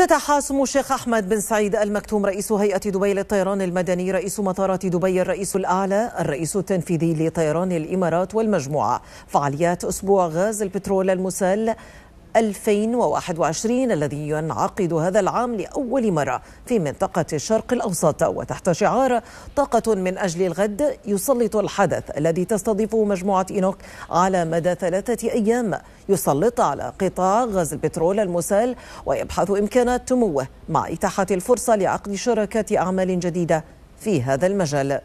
افتتح سمو الشيخ أحمد بن سعيد المكتوم رئيس هيئة دبي للطيران المدني رئيس مطارات دبي الرئيس الأعلى الرئيس التنفيذي لطيران الإمارات والمجموعة فعاليات أسبوع غاز البترول المسال 2021 الذي ينعقد هذا العام لأول مرة في منطقة الشرق الأوسط وتحت شعار طاقة من أجل الغد يسلط الحدث الذي تستضيفه مجموعة إينوك على مدى ثلاثة أيام يسلط على قطاع غاز البترول المسال ويبحث إمكانات تموه مع إتاحة الفرصة لعقد شراكات أعمال جديدة في هذا المجال